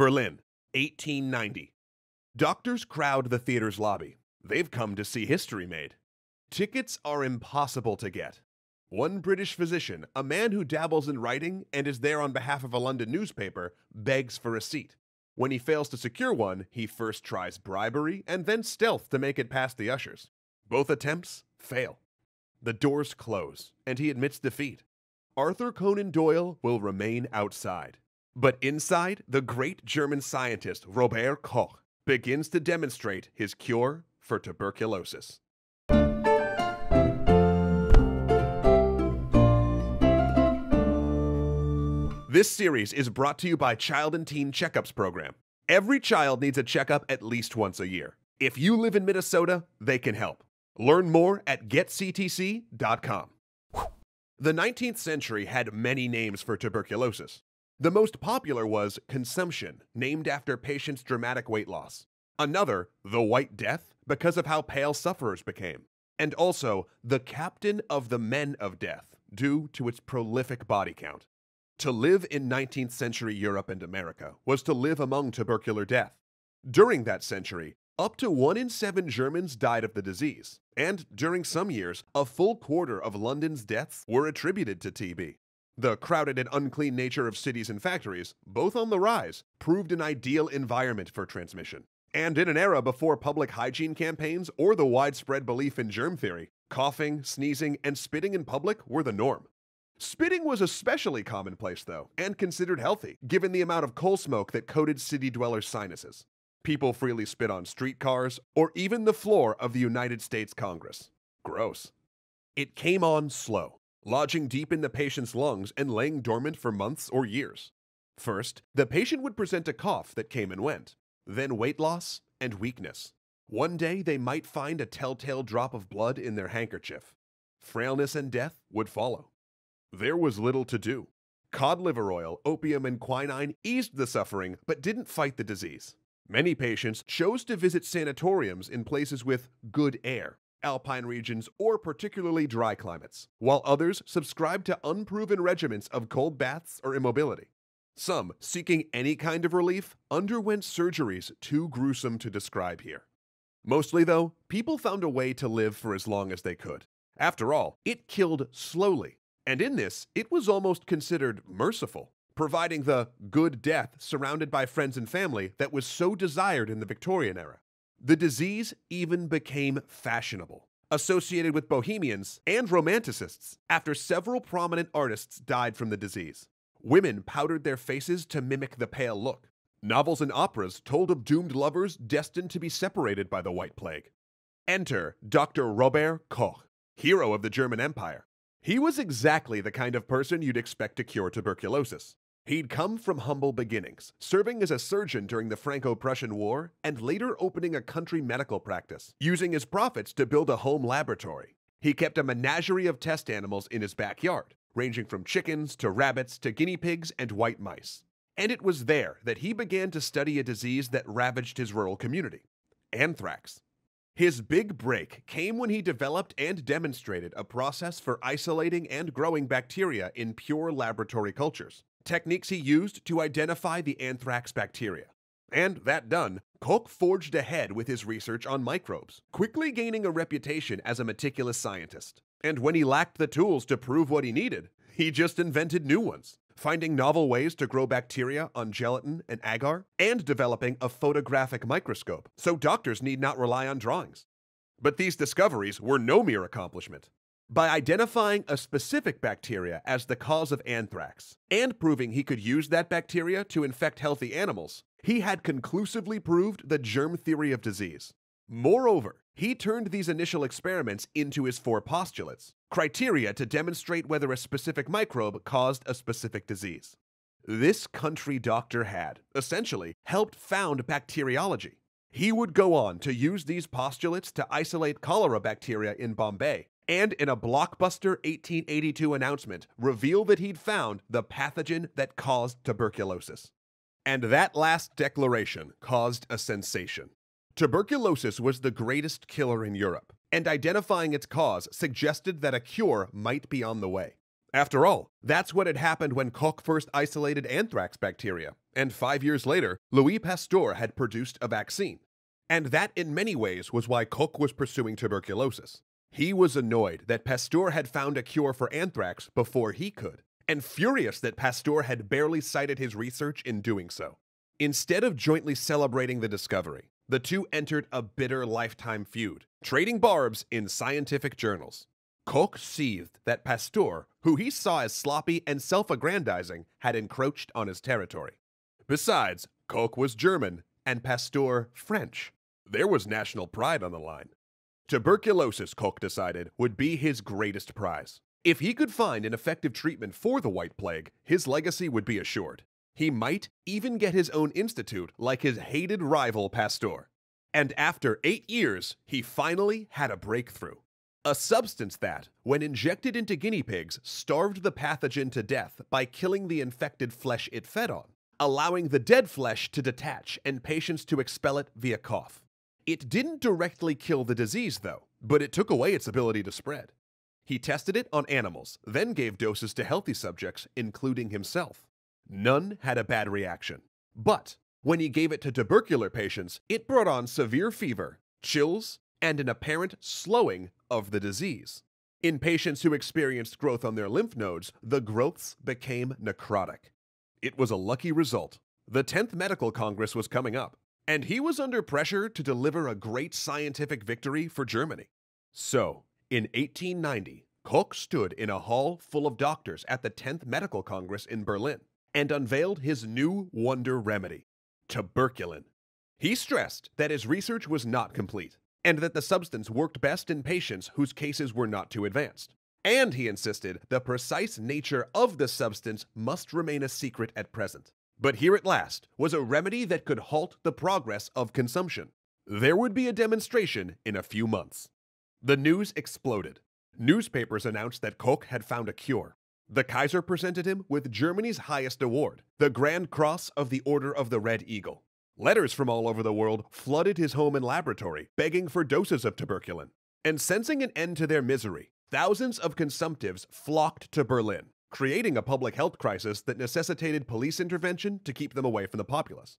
Berlin, 1890. Doctors crowd the theater's lobby. They've come to see history made. Tickets are impossible to get. One British physician, a man who dabbles in writing and is there on behalf of a London newspaper, begs for a seat. When he fails to secure one, he first tries bribery and then stealth to make it past the ushers. Both attempts fail. The doors close, and he admits defeat. Arthur Conan Doyle will remain outside. But inside, the great German scientist Robert Koch begins to demonstrate his cure for tuberculosis. This series is brought to you by Child and Teen Checkups Program. Every child needs a checkup at least once a year. If you live in Minnesota, they can help. Learn more at getctc.com. The 19th century had many names for tuberculosis. The most popular was Consumption, named after patients' dramatic weight loss. Another, The White Death, because of how pale sufferers became. And also, The Captain of the Men of Death, due to its prolific body count. To live in 19th century Europe and America was to live among tubercular death. During that century, up to one in seven Germans died of the disease, and during some years, a full quarter of London's deaths were attributed to TB. The crowded and unclean nature of cities and factories, both on the rise, proved an ideal environment for transmission. And in an era before public hygiene campaigns or the widespread belief in germ theory, coughing, sneezing, and spitting in public were the norm. Spitting was especially commonplace, though, and considered healthy, given the amount of coal smoke that coated city dwellers' sinuses. People freely spit on streetcars or even the floor of the United States Congress. Gross. It came on slow lodging deep in the patient's lungs and laying dormant for months or years. First, the patient would present a cough that came and went, then weight loss and weakness. One day they might find a telltale drop of blood in their handkerchief. Frailness and death would follow. There was little to do. Cod liver oil, opium, and quinine eased the suffering but didn't fight the disease. Many patients chose to visit sanatoriums in places with good air, alpine regions, or particularly dry climates, while others subscribe to unproven regimens of cold baths or immobility. Some, seeking any kind of relief, underwent surgeries too gruesome to describe here. Mostly, though, people found a way to live for as long as they could. After all, it killed slowly, and in this, it was almost considered merciful, providing the good death surrounded by friends and family that was so desired in the Victorian era. The disease even became fashionable, associated with bohemians and romanticists, after several prominent artists died from the disease. Women powdered their faces to mimic the pale look. Novels and operas told of doomed lovers destined to be separated by the White Plague. Enter Dr. Robert Koch, hero of the German Empire. He was exactly the kind of person you'd expect to cure tuberculosis He'd come from humble beginnings, serving as a surgeon during the Franco Prussian War and later opening a country medical practice, using his profits to build a home laboratory. He kept a menagerie of test animals in his backyard, ranging from chickens to rabbits to guinea pigs and white mice. And it was there that he began to study a disease that ravaged his rural community anthrax. His big break came when he developed and demonstrated a process for isolating and growing bacteria in pure laboratory cultures techniques he used to identify the anthrax bacteria. And that done, Koch forged ahead with his research on microbes, quickly gaining a reputation as a meticulous scientist. And when he lacked the tools to prove what he needed, he just invented new ones, finding novel ways to grow bacteria on gelatin and agar, and developing a photographic microscope so doctors need not rely on drawings. But these discoveries were no mere accomplishment by identifying a specific bacteria as the cause of anthrax and proving he could use that bacteria to infect healthy animals, he had conclusively proved the germ theory of disease. Moreover, he turned these initial experiments into his four postulates, criteria to demonstrate whether a specific microbe caused a specific disease. This country doctor had, essentially, helped found bacteriology. He would go on to use these postulates to isolate cholera bacteria in Bombay and in a blockbuster 1882 announcement, reveal that he'd found the pathogen that caused tuberculosis. And that last declaration caused a sensation. Tuberculosis was the greatest killer in Europe, and identifying its cause suggested that a cure might be on the way. After all, that's what had happened when Koch first isolated anthrax bacteria, and five years later, Louis Pasteur had produced a vaccine. And that, in many ways, was why Koch was pursuing tuberculosis. He was annoyed that Pasteur had found a cure for anthrax before he could, and furious that Pasteur had barely cited his research in doing so. Instead of jointly celebrating the discovery, the two entered a bitter lifetime feud, trading barbs in scientific journals. Koch seethed that Pasteur, who he saw as sloppy and self aggrandizing, had encroached on his territory. Besides, Koch was German and Pasteur French. There was national pride on the line. Tuberculosis, Koch decided, would be his greatest prize. If he could find an effective treatment for the White Plague, his legacy would be assured. He might even get his own institute like his hated rival Pasteur. And after eight years, he finally had a breakthrough. A substance that, when injected into guinea pigs, starved the pathogen to death by killing the infected flesh it fed on, allowing the dead flesh to detach and patients to expel it via cough. It didn't directly kill the disease, though, but it took away its ability to spread. He tested it on animals, then gave doses to healthy subjects, including himself. None had a bad reaction. But when he gave it to tubercular patients, it brought on severe fever, chills, and an apparent slowing of the disease. In patients who experienced growth on their lymph nodes, the growths became necrotic. It was a lucky result. The 10th Medical Congress was coming up, and he was under pressure to deliver a great scientific victory for Germany. So, in 1890, Koch stood in a hall full of doctors at the 10th Medical Congress in Berlin and unveiled his new wonder remedy tuberculin. He stressed that his research was not complete and that the substance worked best in patients whose cases were not too advanced. And he insisted the precise nature of the substance must remain a secret at present. But here at last was a remedy that could halt the progress of consumption. There would be a demonstration in a few months. The news exploded. Newspapers announced that Koch had found a cure. The Kaiser presented him with Germany's highest award, the Grand Cross of the Order of the Red Eagle. Letters from all over the world flooded his home and laboratory, begging for doses of tuberculin. And sensing an end to their misery, thousands of consumptives flocked to Berlin creating a public health crisis that necessitated police intervention to keep them away from the populace.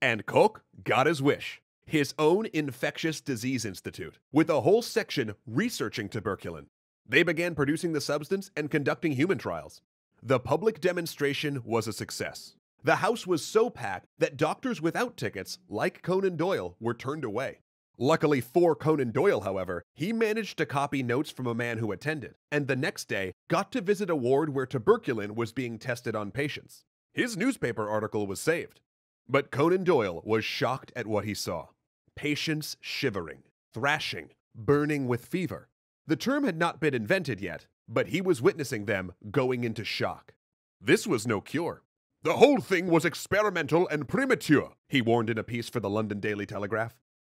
And Koch got his wish his own infectious disease institute, with a whole section researching tuberculin. They began producing the substance and conducting human trials. The public demonstration was a success. The house was so packed that doctors without tickets, like Conan Doyle, were turned away. Luckily for Conan Doyle, however, he managed to copy notes from a man who attended, and the next day got to visit a ward where tuberculin was being tested on patients. His newspaper article was saved. But Conan Doyle was shocked at what he saw patients shivering, thrashing, burning with fever. The term had not been invented yet, but he was witnessing them going into shock. This was no cure. The whole thing was experimental and premature, he warned in a piece for the London Daily Telegraph.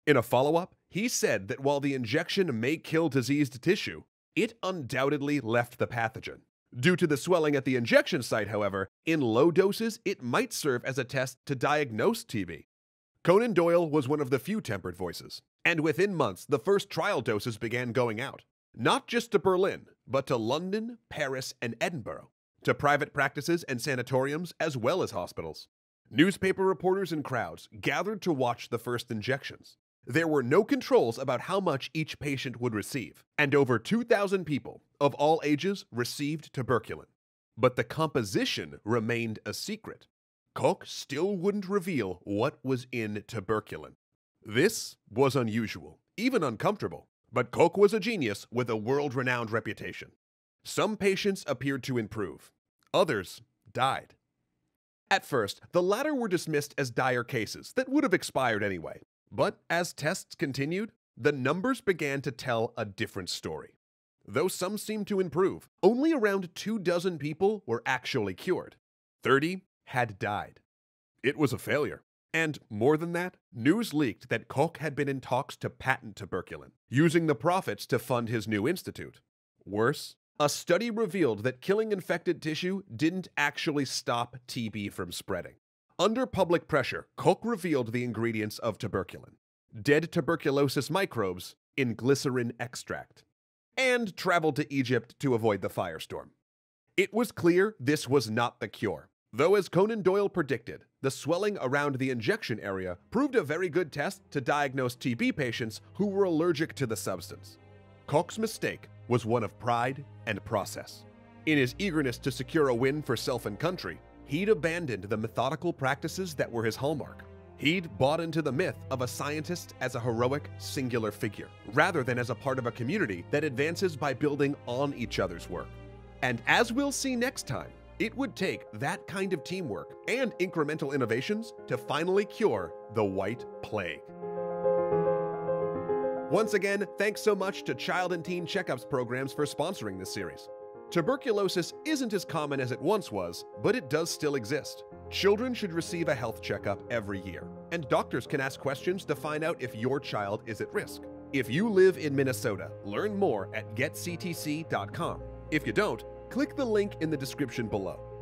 In a follow up, he said that while the injection may kill diseased tissue, it undoubtedly left the pathogen. Due to the swelling at the injection site, however, in low doses, it might serve as a test to diagnose TB. Conan Doyle was one of the few tempered voices, and within months, the first trial doses began going out, not just to Berlin, but to London, Paris, and Edinburgh, to private practices and sanatoriums, as well as hospitals. Newspaper reporters and crowds gathered to watch the first injections. There were no controls about how much each patient would receive, and over 2,000 people of all ages received tuberculin. But the composition remained a secret. Koch still wouldn't reveal what was in tuberculin. This was unusual, even uncomfortable, but Koch was a genius with a world renowned reputation. Some patients appeared to improve, others died. At first, the latter were dismissed as dire cases that would have expired anyway, but as tests continued, the numbers began to tell a different story. Though some seemed to improve, only around two dozen people were actually cured. 30 had died. It was a failure. And more than that, news leaked that Koch had been in talks to patent tuberculin, using the profits to fund his new institute. Worse, a study revealed that killing infected tissue didn't actually stop TB from spreading. Under public pressure, Koch revealed the ingredients of tuberculin dead tuberculosis microbes in glycerin extract, and traveled to Egypt to avoid the firestorm. It was clear this was not the cure, though, as Conan Doyle predicted, the swelling around the injection area proved a very good test to diagnose TB patients who were allergic to the substance. Koch's mistake was one of pride and process. In his eagerness to secure a win for self and country, he'd abandoned the methodical practices that were his hallmark. He'd bought into the myth of a scientist as a heroic, singular figure, rather than as a part of a community that advances by building on each other's work. And as we'll see next time, it would take that kind of teamwork and incremental innovations to finally cure the White Plague. Once again, thanks so much to Child and Teen Checkups Programs for sponsoring this series. Tuberculosis isn't as common as it once was, but it does still exist. Children should receive a health checkup every year, and doctors can ask questions to find out if your child is at risk. If you live in Minnesota, learn more at getctc.com. If you don't, click the link in the description below.